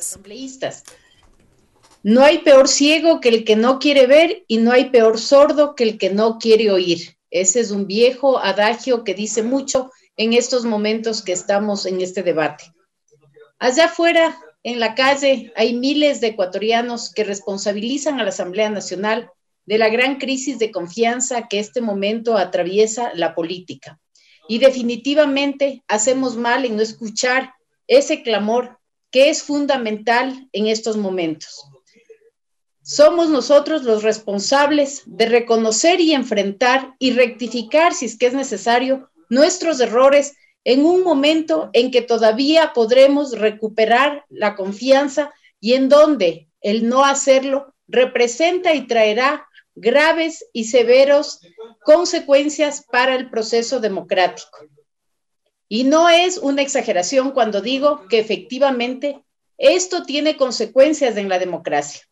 asambleístas. No hay peor ciego que el que no quiere ver y no hay peor sordo que el que no quiere oír. Ese es un viejo adagio que dice mucho en estos momentos que estamos en este debate. Allá afuera, en la calle, hay miles de ecuatorianos que responsabilizan a la Asamblea Nacional de la gran crisis de confianza que este momento atraviesa la política. Y definitivamente hacemos mal en no escuchar ese clamor que es fundamental en estos momentos. Somos nosotros los responsables de reconocer y enfrentar y rectificar, si es que es necesario, nuestros errores en un momento en que todavía podremos recuperar la confianza y en donde el no hacerlo representa y traerá graves y severos consecuencias para el proceso democrático. Y no es una exageración cuando digo que efectivamente esto tiene consecuencias en la democracia.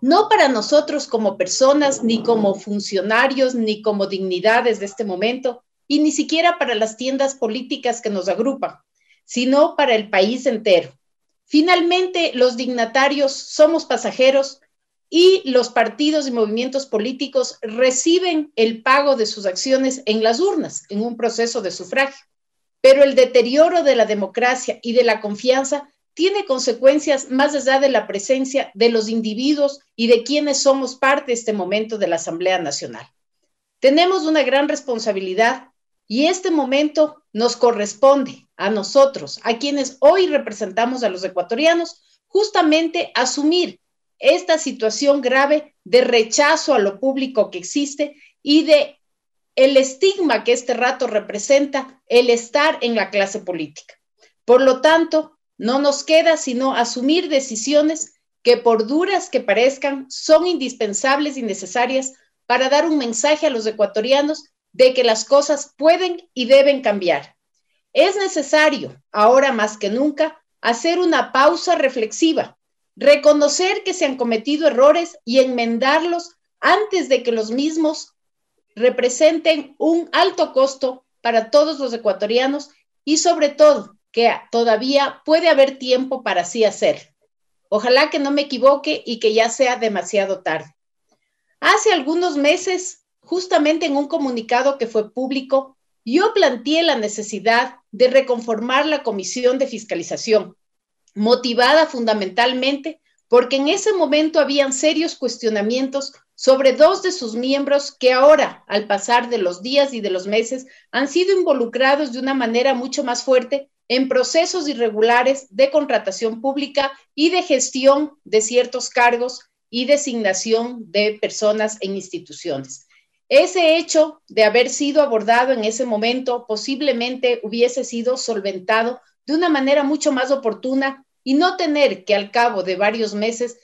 No para nosotros como personas, ni como funcionarios, ni como dignidades de este momento, y ni siquiera para las tiendas políticas que nos agrupan, sino para el país entero. Finalmente, los dignatarios somos pasajeros y los partidos y movimientos políticos reciben el pago de sus acciones en las urnas, en un proceso de sufragio pero el deterioro de la democracia y de la confianza tiene consecuencias más allá de la presencia de los individuos y de quienes somos parte de este momento de la Asamblea Nacional. Tenemos una gran responsabilidad y este momento nos corresponde a nosotros, a quienes hoy representamos a los ecuatorianos, justamente asumir esta situación grave de rechazo a lo público que existe y de el estigma que este rato representa el estar en la clase política. Por lo tanto, no nos queda sino asumir decisiones que por duras que parezcan son indispensables y necesarias para dar un mensaje a los ecuatorianos de que las cosas pueden y deben cambiar. Es necesario, ahora más que nunca, hacer una pausa reflexiva, reconocer que se han cometido errores y enmendarlos antes de que los mismos representen un alto costo para todos los ecuatorianos y sobre todo que todavía puede haber tiempo para así hacer. Ojalá que no me equivoque y que ya sea demasiado tarde. Hace algunos meses, justamente en un comunicado que fue público, yo planteé la necesidad de reconformar la Comisión de Fiscalización, motivada fundamentalmente porque en ese momento habían serios cuestionamientos sobre dos de sus miembros que ahora, al pasar de los días y de los meses, han sido involucrados de una manera mucho más fuerte en procesos irregulares de contratación pública y de gestión de ciertos cargos y designación de personas en instituciones. Ese hecho de haber sido abordado en ese momento posiblemente hubiese sido solventado de una manera mucho más oportuna y no tener que al cabo de varios meses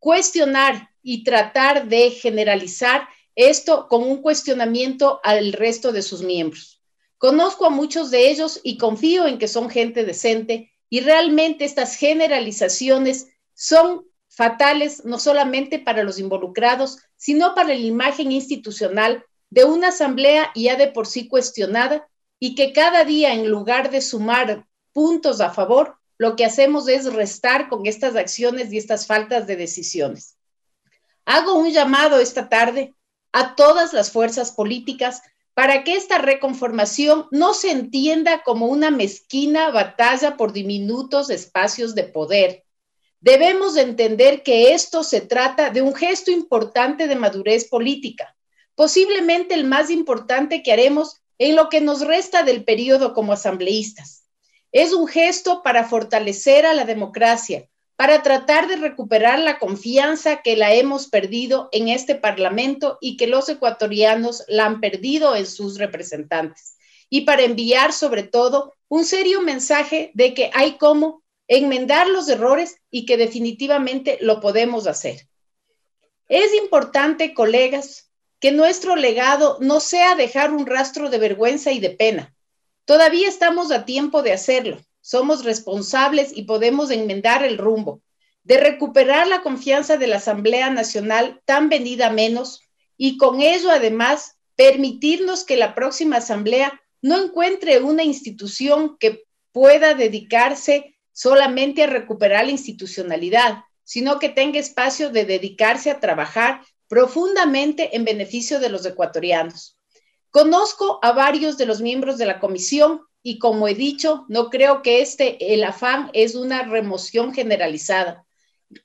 cuestionar y tratar de generalizar esto con un cuestionamiento al resto de sus miembros. Conozco a muchos de ellos y confío en que son gente decente y realmente estas generalizaciones son fatales no solamente para los involucrados, sino para la imagen institucional de una asamblea ya de por sí cuestionada y que cada día en lugar de sumar puntos a favor, lo que hacemos es restar con estas acciones y estas faltas de decisiones. Hago un llamado esta tarde a todas las fuerzas políticas para que esta reconformación no se entienda como una mezquina batalla por diminutos espacios de poder. Debemos entender que esto se trata de un gesto importante de madurez política, posiblemente el más importante que haremos en lo que nos resta del periodo como asambleístas. Es un gesto para fortalecer a la democracia, para tratar de recuperar la confianza que la hemos perdido en este Parlamento y que los ecuatorianos la han perdido en sus representantes. Y para enviar sobre todo un serio mensaje de que hay cómo enmendar los errores y que definitivamente lo podemos hacer. Es importante, colegas, que nuestro legado no sea dejar un rastro de vergüenza y de pena. Todavía estamos a tiempo de hacerlo somos responsables y podemos enmendar el rumbo, de recuperar la confianza de la Asamblea Nacional tan venida menos y con ello además permitirnos que la próxima Asamblea no encuentre una institución que pueda dedicarse solamente a recuperar la institucionalidad, sino que tenga espacio de dedicarse a trabajar profundamente en beneficio de los ecuatorianos. Conozco a varios de los miembros de la comisión y como he dicho, no creo que este, el afán es una remoción generalizada.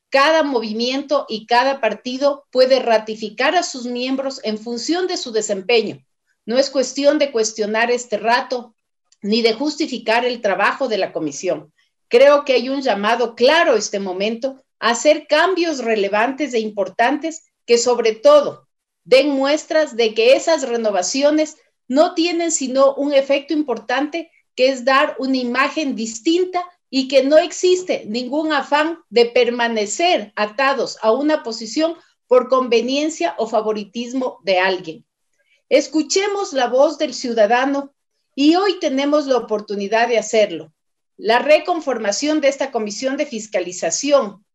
Cada movimiento y cada partido puede ratificar a sus miembros en función de su desempeño. No es cuestión de cuestionar este rato ni de justificar el trabajo de la comisión. Creo que hay un llamado claro este momento a hacer cambios relevantes e importantes que sobre todo den muestras de que esas renovaciones no tienen sino un efecto importante que es dar una imagen distinta y que no existe ningún afán de permanecer atados a una posición por conveniencia o favoritismo de alguien. Escuchemos la voz del ciudadano y hoy tenemos la oportunidad de hacerlo. La reconformación de esta comisión de fiscalización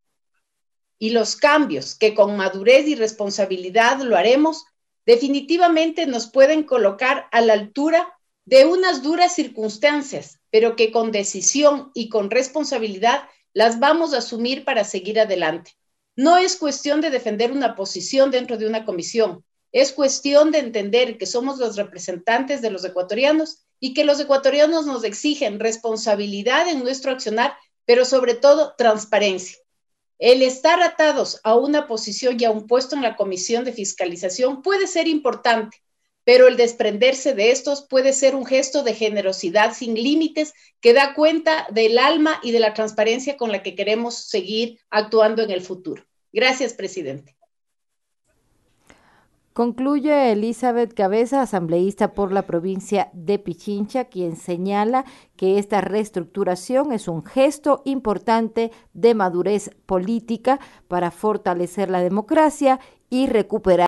y los cambios que con madurez y responsabilidad lo haremos definitivamente nos pueden colocar a la altura de unas duras circunstancias, pero que con decisión y con responsabilidad las vamos a asumir para seguir adelante. No es cuestión de defender una posición dentro de una comisión, es cuestión de entender que somos los representantes de los ecuatorianos y que los ecuatorianos nos exigen responsabilidad en nuestro accionar, pero sobre todo transparencia. El estar atados a una posición y a un puesto en la comisión de fiscalización puede ser importante, pero el desprenderse de estos puede ser un gesto de generosidad sin límites que da cuenta del alma y de la transparencia con la que queremos seguir actuando en el futuro. Gracias, presidente. Concluye Elizabeth Cabeza, asambleísta por la provincia de Pichincha, quien señala que esta reestructuración es un gesto importante de madurez política para fortalecer la democracia y recuperar